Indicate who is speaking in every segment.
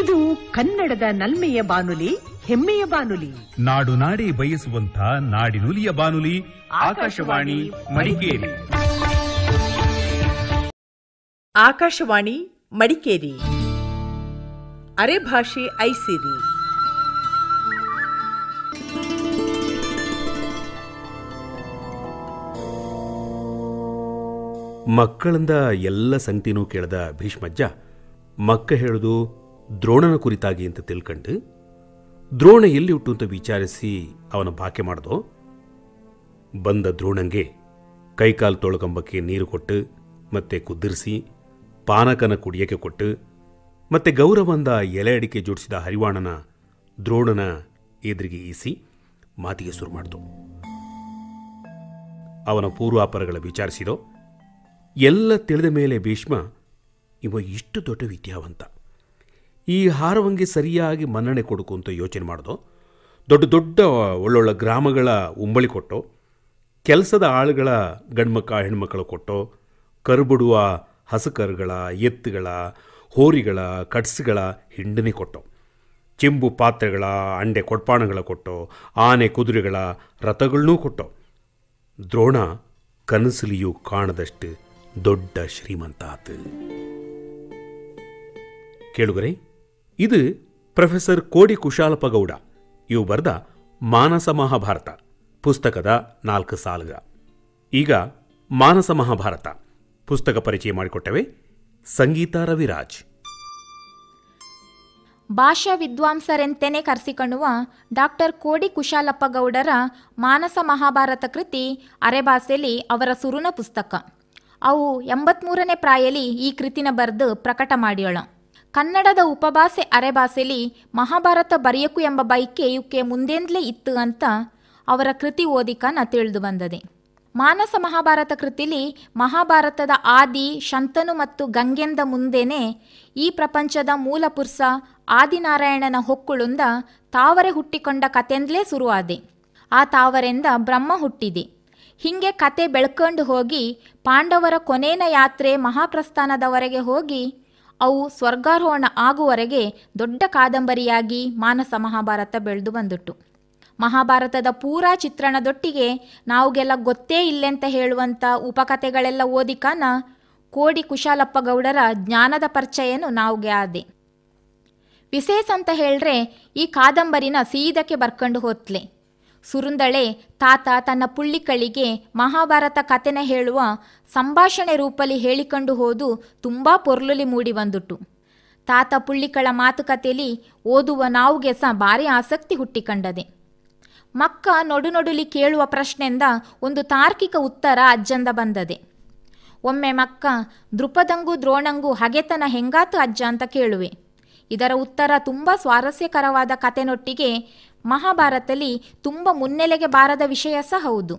Speaker 1: ಇದು ಕನ್ನಡದ ನಲ್ಮೆಯ ಬಾನುಲಿ ಹೆಮ್ಮೆಯ ಬಾನುಲಿ
Speaker 2: ನಾಡು ನಾಡಿ ಬಯಸುವಂತ ನಾಡಿನುಲಿಯ ಬಾನುಲಿ ಆಕಾಶವಾಣಿ ಮಡಿಕೇರಿ
Speaker 1: ಆಕಾಶವಾಣಿ ಮಡಿಕೇರಿ ಅರೆ ಭಾಷೆ ಐಸಿರಿ
Speaker 2: ಮಕ್ಕಳಿಂದ ಎಲ್ಲ ಸಂಗತಿನೂ ಕೇಳದ ಭೀಷ್ಮಜ್ಜ ಮಕ್ಕ ಹೇಳುದು ದ್ರೋಣನ ಕುರಿತಾಗಿ ಅಂತ ತಿಳ್ಕಂಡು ದ್ರೋಣ ಎಲ್ಲಿ ಹುಟ್ಟು ಅಂತ ವಿಚಾರಿಸಿ ಅವನ ಬಾಕೆ ಮಾಡ್ದೋ ಬಂದ ದ್ರೋಣಂಗೆ ಕೈಕಾಲು ತೊಳಗಂಬಕ್ಕೆ ನೀರು ಕೊಟ್ಟು ಮತ್ತೆ ಕುದಿರಿಸಿ ಪಾನಕನ ಕುಡಿಯಕ್ಕೆ ಕೊಟ್ಟು ಮತ್ತೆ ಗೌರವಂದ ಎಲೆ ಅಡಿಕೆ ಜೋಡಿಸಿದ ಹರಿವಾಣನ ದ್ರೋಣನ ಎದುರಿಗೆ ಈಸಿ ಮಾತಿಗೆ ಶುರು ಮಾಡಿತು ಅವನ ಪೂರ್ವಾಪರಗಳ ವಿಚಾರಿಸಿದೋ ಎಲ್ಲ ತಿಳಿದ ಮೇಲೆ ಭೀಷ್ಮ ಇವ ಇಷ್ಟು ದೊಡ್ಡ ವಿದ್ಯಾವಂತ ಈ ಹಾರವಂಗೆ ಸರಿಯಾಗಿ ಮನ್ನಣೆ ಕೊಡುಕು ಅಂತ ಯೋಚನೆ ಮಾಡಿದೋ ದೊಡ್ಡ ದೊಡ್ಡ ಒಳ್ಳೊಳ್ಳೆ ಗ್ರಾಮಗಳ ಉಂಬಳಿ ಕೊಟ್ಟು ಕೆಲಸದ ಆಳುಗಳ ಗಂಡ್ಮಕ್ಕ ಹೆಣ್ಮಕ್ಕಳು ಕೊಟ್ಟು ಕರುಬಿಡುವ ಹಸುಕರುಗಳ ಎತ್ತುಗಳ ಹೋರಿಗಳ ಕಟ್ಸ್ಗಳ ಹಿಂಡನೆ ಕೊಟ್ಟು ಚೆಂಬು ಪಾತ್ರೆಗಳ ಅಂಡೆ ಕೊಡ್ಪಾಣಗಳ ಕೊಟ್ಟು ಆನೆ ಕುದುರೆಗಳ ರಥಗಳನ್ನೂ ಕೊಟ್ಟು ದ್ರೋಣ ಕನಸಲಿಯೂ ಕಾಣದಷ್ಟು ದೊಡ್ಡ ಶ್ರೀಮಂತ ಆತು ಕೇಳುಗರೇ ಇದು ಪ್ರೊಫೆಸರ್ ಕೋಡಿ ಕುಶಾಲಪಗೌಡ ಇವು ಬರೆದ ಮಾನಸ ಮಹಾಭಾರತ ಪುಸ್ತಕದ ನಾಲ್ಕು ಸಾಲುಗ ಈಗ ಮಾನಸ ಮಹಾಭಾರತ ಪುಸ್ತಕ ಪರಿಚಯ ಮಾಡಿಕೊಟ್ಟವೆ ಸಂಗೀತ ರವಿರಾಜ್
Speaker 1: ಭಾಷಾ ವಿದ್ವಾಂಸರೆಂತೆನೆ ಕರೆಸಿಕೊಳ್ಳುವ ಡಾಕ್ಟರ್ ಕೋಡಿ ಕುಶಾಲಪ್ಪಗೌಡರ ಮಾನಸ ಮಹಾಭಾರತ ಕೃತಿ ಅರೆಭಾಷೆಯಲ್ಲಿ ಅವರ ಸುರುನ ಪುಸ್ತಕ ಅವು ಎಂಬತ್ಮೂರನೇ ಪ್ರಾಯಲಿ ಈ ಕೃತಿನ ಬರೆದು ಪ್ರಕಟ ಮಾಡಿಯೋಳ ಕನ್ನಡದ ಉಪಭಾಷೆ ಅರೆಭಾಷೆಲಿ ಮಹಾಭಾರತ ಬರೆಯಕು ಎಂಬ ಬೈಕೆ ಇವಕ್ಕೆ ಮುಂದೆಂದಲೇ ಇತ್ತು ಅಂತ ಅವರ ಕೃತಿ ಓದಿಕನ ತಿಳಿದು ಬಂದದೆ ಮಾನಸ ಮಹಾಭಾರತ ಕೃತಿಲಿ ಮಹಾಭಾರತದ ಆದಿ ಶಂತನು ಮತ್ತು ಗಂಗೆಂದ ಮುಂದೇನೆ ಈ ಪ್ರಪಂಚದ ಮೂಲಪುರುಷ ಆದಿನಾರಾಯಣನ ಹೊಕ್ಕುಳುಂದ ತಾವರೆ ಹುಟ್ಟಿಕೊಂಡ ಕತೆಂದಲೇ ಶುರುವಾದೆ ಆ ತಾವರೆಂದ ಬ್ರಹ್ಮ ಹುಟ್ಟಿದೆ ಹಿಂಗೆ ಕತೆ ಬೆಳ್ಕೊಂಡು ಹೋಗಿ ಪಾಂಡವರ ಕೊನೇನ ಯಾತ್ರೆ ಮಹಾಪ್ರಸ್ಥಾನದವರೆಗೆ ಹೋಗಿ ಅವು ಸ್ವರ್ಗಾರೋಹಣ ಆಗುವವರೆಗೆ ದೊಡ್ಡ ಕಾದಂಬರಿಯಾಗಿ ಮಾನಸ ಮಹಾಭಾರತ ಬೆಳೆದು ಬಂದಿಟ್ಟು ಮಹಾಭಾರತದ ಪೂರಾ ಚಿತ್ರಣದೊಟ್ಟಿಗೆ ನಾವುಗೆಲ್ಲ ಗೊತ್ತೇ ಇಲ್ಲೆಂತ ಹೇಳುವಂಥ ಉಪಕಥೆಗಳೆಲ್ಲ ಓದಿಕಾನ ಕೋಡಿ ಕುಶಾಲಪ್ಪ ಗೌಡರ ಜ್ಞಾನದ ಪರಿಚಯನು ನಾವುಗೆ ಆದೆ ವಿಶೇಷ ಅಂತ ಹೇಳ್ರೆ ಈ ಕಾದಂಬರಿನ ಸೀದಕ್ಕೆ ಬರ್ಕಂಡು ಹೋತ್ಲೆ ಸುರುಂದಳೆ ತಾತ ತನ್ನ ಪುಳ್ಳಿಕಳಿಗೆ ಮಹಾಭಾರತ ಕಥೆನ ಹೇಳುವ ಸಂಭಾಷಣೆ ರೂಪಲಿ ಹೇಳಿಕೊಂಡು ಹೋದು ತುಂಬ ಪೊರ್ಲುಲಿ ಮೂಡಿ ಬಂದುಟು ತಾತ ಪುಳ್ಳಿಕಳ ಮಾತುಕತೆಯಲ್ಲಿ ಓದುವ ನಾವುಗೆ ಸಹ ಭಾರಿ ಆಸಕ್ತಿ ಹುಟ್ಟಿಕೊಂಡದೆ ಮಕ್ಕ ನೊಡುನೊಡುಲಿ ಕೇಳುವ ಪ್ರಶ್ನೆಯಿಂದ ಒಂದು ತಾರ್ಕಿಕ ಉತ್ತರ ಅಜ್ಜಂದ ಬಂದದೆ ಒಮ್ಮೆ ಮಕ್ಕ ದೃಪದಂಗು ದ್ರೋಣಂಗು ಹಗೆತನ ಹೆಂಗಾತು ಅಜ್ಜ ಅಂತ ಕೇಳುವೆ ಇದರ ಉತ್ತರ ತುಂಬ ಸ್ವಾರಸ್ಯಕರವಾದ ಕಥೆನೊಟ್ಟಿಗೆ ಮಹಾಭಾರತದಲ್ಲಿ ತುಂಬ ಮುನ್ನೆಲೆಗೆ ಬಾರದ ವಿಷಯ ಸಹ ಹೌದು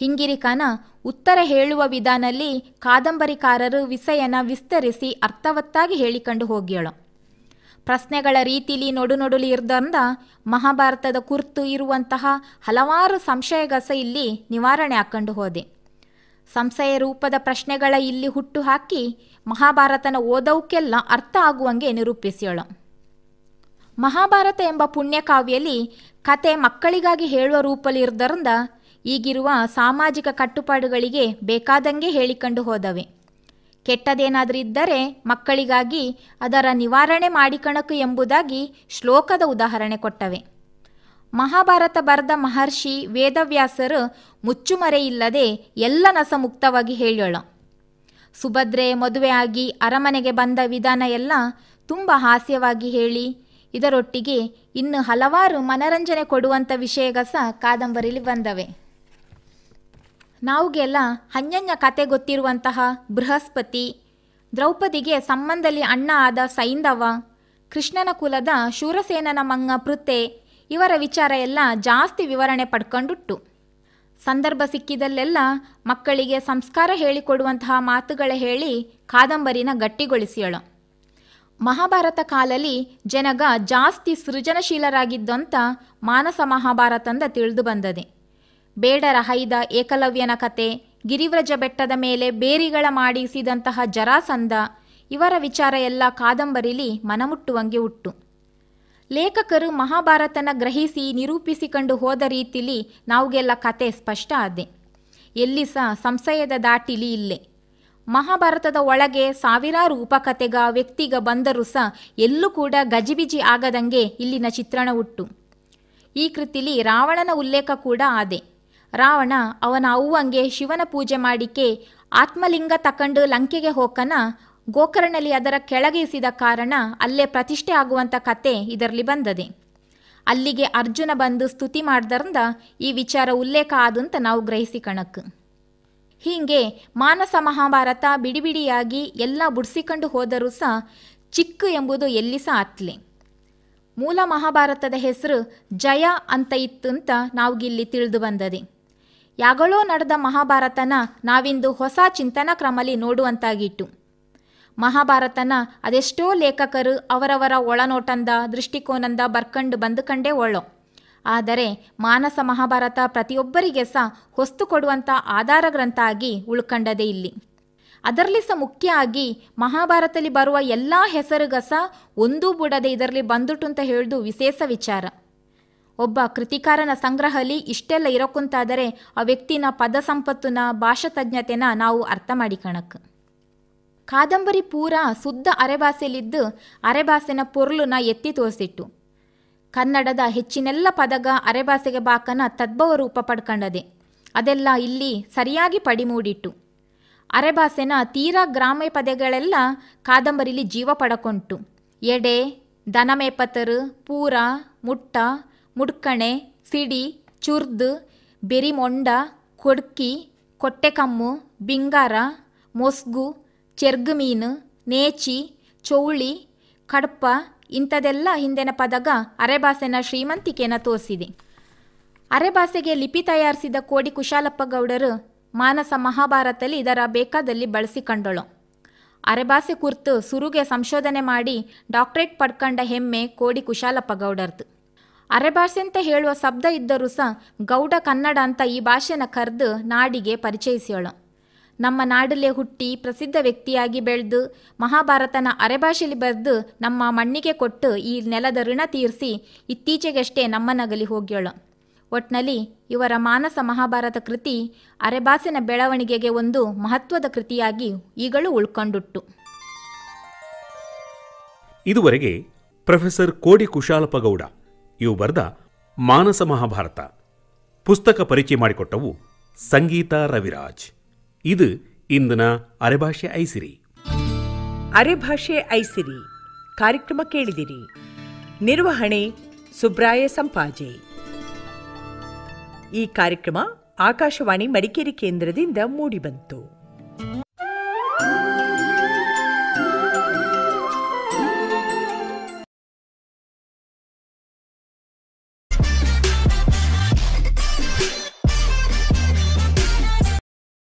Speaker 1: ಹಿಂಗಿರಿಕನ ಉತ್ತರ ಹೇಳುವ ವಿಧಾನಲ್ಲಿ ಕಾದಂಬರಿಕಾರರು ವಿಷಯನ ವಿಸ್ತರಿಸಿ ಅರ್ಥವತ್ತಾಗಿ ಹೇಳಿಕೊಂಡು ಹೋಗ್ಯಳು ಪ್ರಶ್ನೆಗಳ ರೀತಿಲಿ ನೊಡುನೊಡುಲಿ ಇರ್ದಂದ ಮಹಾಭಾರತದ ಕುರ್ತು ಇರುವಂತಹ ಹಲವಾರು ಸಂಶಯಗಸ ಇಲ್ಲಿ ನಿವಾರಣೆ ಹಾಕೊಂಡು ಹೋದೆ ಸಂಶಯ ರೂಪದ ಪ್ರಶ್ನೆಗಳ ಇಲ್ಲಿ ಹುಟ್ಟು ಹಾಕಿ ಮಹಾಭಾರತನ ಓದೋಕ್ಕೆಲ್ಲ ಅರ್ಥ ಆಗುವಂಗೆ ನಿರೂಪಿಸ್ಯಳು ಮಹಾಭಾರತ ಎಂಬ ಪುಣ್ಯಕಾವ್ಯಲ್ಲಿ ಕತೆ ಮಕ್ಕಳಿಗಾಗಿ ಹೇಳುವ ರೂಪಲಿರುವುದರಿಂದ ಈಗಿರುವ ಸಾಮಾಜಿಕ ಕಟ್ಟುಪಾಡುಗಳಿಗೆ ಬೇಕಾದಂಗೆ ಹೇಳಿಕೊಂಡು ಹೋದವೆ ಕೆಟ್ಟದೇನಾದರೂ ಇದ್ದರೆ ಮಕ್ಕಳಿಗಾಗಿ ಅದರ ನಿವಾರಣೆ ಮಾಡಿಕಣಕು ಎಂಬುದಾಗಿ ಶ್ಲೋಕದ ಉದಾಹರಣೆ ಕೊಟ್ಟವೆ ಮಹಾಭಾರತ ಬರೆದ ಮಹರ್ಷಿ ವೇದವ್ಯಾಸರು ಮುಚ್ಚುಮರೆಯಿಲ್ಲದೆ ಎಲ್ಲ ನಸ ಮುಕ್ತವಾಗಿ ಹೇಳೋಣ ಸುಭದ್ರೆ ಮದುವೆಯಾಗಿ ಅರಮನೆಗೆ ಬಂದ ವಿಧಾನ ಎಲ್ಲ ತುಂಬ ಹಾಸ್ಯವಾಗಿ ಹೇಳಿ ಇದರೊಟ್ಟಿಗೆ ಇನ್ನು ಹಲವಾರು ಮನರಂಜನೆ ಕೊಡುವಂಥ ವಿಷಯಗ ಸಹ ಕಾದಂಬರಿಲಿ ಬಂದವೆ ನಾವುಗೆಲ್ಲ ಹನ್ಯನ್ಯ ಕತೆ ಗೊತ್ತಿರುವಂತಹ ಬೃಹಸ್ಪತಿ ದ್ರೌಪದಿಗೆ ಸಂಬಂಧಲಿ ಅಣ್ಣ ಆದ ಸೈಂಧವ ಕೃಷ್ಣನ ಕುಲದ ಶೂರಸೇನನ ಮಂಗ ಪೃಥೆ ಇವರ ವಿಚಾರ ಎಲ್ಲ ಜಾಸ್ತಿ ವಿವರಣೆ ಪಡ್ಕೊಂಡುಟ್ಟು ಸಂದರ್ಭ ಸಿಕ್ಕಿದಲ್ಲೆಲ್ಲ ಮಕ್ಕಳಿಗೆ ಸಂಸ್ಕಾರ ಹೇಳಿಕೊಡುವಂತಹ ಮಾತುಗಳ ಹೇಳಿ ಕಾದಂಬರಿನ ಗಟ್ಟಿಗೊಳಿಸಿಯಳು ಮಹಾಭಾರತ ಕಾಲಲ್ಲಿ ಜನಗ ಜಾಸ್ತಿ ಸೃಜನಶೀಲರಾಗಿದ್ದಂತ ಮಾನಸ ಮಹಾಭಾರತಂದ ತಿಳಿದು ಬಂದದೆ ಬೇಡರ ಹೈದ ಏಕಲವ್ಯನ ಕತೆ ಗಿರಿವ್ರಜ ಬೆಟ್ಟದ ಮೇಲೆ ಬೇರಿಗಳ ಮಾಡಿಸಿದಂತಹ ಜರಾಸಂದ ಇವರ ವಿಚಾರ ಎಲ್ಲ ಕಾದಂಬರಿಲಿ ಮನಮುಟ್ಟುವಂಗೆ ಉಟ್ಟು ಲೇಖಕರು ಮಹಾಭಾರತನ ಗ್ರಹಿಸಿ ನಿರೂಪಿಸಿಕೊಂಡು ಹೋದ ರೀತಿಲಿ ನಾವುಗೆಲ್ಲ ಕತೆ ಸ್ಪಷ್ಟ ಆದೆ ಎಲ್ಲಿ ಸಹ ಸಂಶಯದ ದಾಟಿಲಿ ಇಲ್ಲೇ ಮಹಾಭಾರತದ ಒಳಗೆ ಸಾವಿರಾರು ಉಪಕತೆಗ ವ್ಯಕ್ತಿಗ ಬಂದರೂ ಸಹ ಎಲ್ಲೂ ಕೂಡ ಗಜಿಬಿಜಿ ಆಗದಂಗೆ ಇಲ್ಲಿನ ಚಿತ್ರಣ ಉಟ್ಟು ಈ ಕೃತಿಲಿ ರಾವಣನ ಉಲ್ಲೇಖ ಕೂಡ ಆದೆ ರಾವಣ ಅವನ ಅವ್ವಂಗೆ ಶಿವನ ಪೂಜೆ ಮಾಡಿಕೆ ಆತ್ಮಲಿಂಗ ತಕಂಡು ಲಂಕೆಗೆ ಹೋಕನ ಗೋಕರ್ಣಲ್ಲಿ ಅದರ ಕೆಳಗಿಸಿದ ಕಾರಣ ಅಲ್ಲೇ ಪ್ರತಿಷ್ಠೆ ಆಗುವಂಥ ಕತೆ ಇದರಲ್ಲಿ ಬಂದದೆ ಅಲ್ಲಿಗೆ ಅರ್ಜುನ ಬಂದು ಸ್ತುತಿ ಮಾಡ್ದರಿಂದ ಈ ವಿಚಾರ ಉಲ್ಲೇಖ ಆದಂತ ನಾವು ಗ್ರಹಿಸಿ ಕಣಕ್ ಹೀಗೆ ಮಾನಸ ಮಹಾಭಾರತ ಬಿಡಿಬಿಡಿಯಾಗಿ ಎಲ್ಲ ಬುಡಿಸಿಕೊಂಡು ಹೋದರೂ ಸಹ ಚಿಕ್ಕ ಎಂಬುದು ಎಲ್ಲಿ ಸಹ ಅತ್ಲೆ ಮೂಲ ಮಹಾಭಾರತದ ಹೆಸರು ಜಯ ಅಂತ ಇತ್ತು ಅಂತ ನಾವಿಲ್ಲಿ ತಿಳಿದು ಬಂದದೆ ಯಾಗಳೋ ನಡೆದ ಮಹಾಭಾರತನ ನಾವಿಂದು ಹೊಸ ಚಿಂತನಾ ಕ್ರಮಲಿ ನೋಡುವಂತಾಗಿಟ್ಟು ಮಹಾಭಾರತನ ಅದೆಷ್ಟೋ ಲೇಖಕರು ಅವರವರ ಒಳನೋಟಂದ ದೃಷ್ಟಿಕೋನಂದ ಬರ್ಕಂಡು ಬಂದು ಕಂಡೇ ಒಳ್ಳೋ ಆದರೆ ಮಾನಸ ಮಹಾಭಾರತ ಪ್ರತಿಯೊಬ್ಬರಿಗೆ ಸಹ ಹೊಸ್ತು ಕೊಡುವಂಥ ಆಧಾರ ಗ್ರಂಥ ಆಗಿ ಉಳ್ಕಂಡದೇ ಇಲ್ಲಿ ಅದರಲ್ಲಿ ಸಹ ಮುಖ್ಯ ಆಗಿ ಮಹಾಭಾರತದಲ್ಲಿ ಬರುವ ಎಲ್ಲ ಹೆಸರುಗಸ ಒಂದೂ ಬಿಡದೆ ಇದರಲ್ಲಿ ಬಂದುಟು ಅಂತ ಹೇಳಿದು ವಿಶೇಷ ವಿಚಾರ ಒಬ್ಬ ಕೃತಿಕಾರನ ಸಂಗ್ರಹಲಿ ಇಷ್ಟೆಲ್ಲ ಇರೋಕ್ಕಂತಾದರೆ ಆ ವ್ಯಕ್ತಿನ ಪದ ಸಂಪತ್ತುನ ಭಾಷಾತಜ್ಞತೆನ ನಾವು ಅರ್ಥ ಮಾಡಿಕೊಳ್ಳಕ್ಕೆ ಕಾದಂಬರಿ ಪೂರ ಶುದ್ಧ ಅರೆಭಾಸೆಯಲ್ಲಿದ್ದು ಅರೆಭಾಸೆನ ಪೊರ್ಲನ್ನ ಎತ್ತಿ ತೋರಿಸಿಟ್ಟು ಕನ್ನಡದ ಹೆಚ್ಚಿನೆಲ್ಲ ಪದಗ ಅರೆಭಾಸೆಗೆ ಬಾಕನ ತದ್ಭವ ರೂಪ ಪಡ್ಕಂಡದೆ ಅದೆಲ್ಲ ಇಲ್ಲಿ ಸರಿಯಾಗಿ ಪಡಿಮೂಡಿಟ್ಟು ಅರೆಭಾಸೆನ ತೀರಾ ಗ್ರಾಮ ಪದಗಳೆಲ್ಲ ಕಾದಂಬರಿಲಿ ಜೀವ ಪಡಕೊಂಟು ಎಡೆ ದನಮೇಪತರು ಪೂರ ಮುಟ್ಟ ಮುಡ್ಕಣೆ ಸಿಡಿ ಚುರ್ದು ಬೆರಿಮೊಂಡ ಕೊಡ್ಕಿ ಕೊಟ್ಟೆಕಮ್ಮು ಬಿಂಗಾರ ಮೊಸ್ಗು ಚೆರ್ಗು ಮೀನು ನೇಚಿ ಚೌಳಿ ಕಡಪ ಇಂಥದೆಲ್ಲ ಹಿಂದಿನ ಪದಗ ಅರೆಭಾಸೆನ ಶ್ರೀಮಂತಿಕೆಯನ್ನು ತೋರಿಸಿದೆ ಅರೆಭಾಸೆಗೆ ಲಿಪಿ ತಯಾರಿಸಿದ ಕೋಡಿ ಕುಶಾಲಪ್ಪ ಗೌಡರು ಮಾನಸ ಮಹಾಭಾರತದಲ್ಲಿ ಇದರ ಬೇಕಾದಲ್ಲಿ ಬಳಸಿಕೊಂಡಳು ಅರೆಭಾಸೆ ಕುರ್ತು ಸುರುಗೆ ಸಂಶೋಧನೆ ಮಾಡಿ ಡಾಕ್ಟರೇಟ್ ಪಡ್ಕಂಡ ಹೆಮ್ಮೆ ಕೋಡಿ ಕುಶಾಲಪ್ಪ ಗೌಡರ್ದು ಅರೆಭಾಷೆ ಅಂತ ಹೇಳುವ ಶಬ್ದ ಇದ್ದರೂ ಸಹ ಗೌಡ ಕನ್ನಡ ಅಂತ ಈ ಭಾಷೆನ ಕರೆದು ನಾಡಿಗೆ ಪರಿಚಯಿಸೋಳ ನಮ್ಮ ನಾಡಲ್ಲೇ ಹುಟ್ಟಿ ಪ್ರಸಿದ್ಧ ವ್ಯಕ್ತಿಯಾಗಿ ಬೆಳೆದು ಮಹಾಭಾರತನ ಅರೆಭಾಷೆಯಲ್ಲಿ ಬರೆದು ನಮ್ಮ ಮಣ್ಣಿಗೆ ಕೊಟ್ಟು ಈ ನೆಲದ ಋಣ ತೀರಿಸಿ ಇತ್ತೀಚೆಗಷ್ಟೇ ನಮ್ಮನಗಲಿ ಹೋಗ್ಯೋಳ ಒಟ್ನಲ್ಲಿ ಇವರ ಮಾನಸ ಮಹಾಭಾರತ ಕೃತಿ ಅರೆಭಾಸಿನ ಬೆಳವಣಿಗೆಗೆ ಒಂದು ಮಹತ್ವದ ಕೃತಿಯಾಗಿ ಈಗಲೂ ಉಳ್ಕೊಂಡುಟ್ಟು
Speaker 2: ಇದುವರೆಗೆ ಪ್ರೊಫೆಸರ್ ಕೋಡಿ ಕುಶಾಲಪಗೌಡ ಇವು ಬರೆದ ಮಾನಸ ಮಹಾಭಾರತ ಪುಸ್ತಕ ಪರಿಚಯ ಮಾಡಿಕೊಟ್ಟವು ಸಂಗೀತ ರವಿರಾಜ್ ಇದು ಇಂದಿನ ಅರೆಭಾಷೆ ಐಸಿರಿ
Speaker 1: ಅರೆಭಾಷೆ ಐಸಿರಿ ಕಾರ್ಯಕ್ರಮ ಕೇಳಿದಿರಿ ನಿರ್ವಹಣೆ ಸುಬ್ರಾಯ ಸಂಪಾಜೆ ಈ ಕಾರ್ಯಕ್ರಮ ಆಕಾಶವಾಣಿ ಮಡಿಕೇರಿ ಕೇಂದ್ರದಿಂದ ಮೂಡಿಬಂತು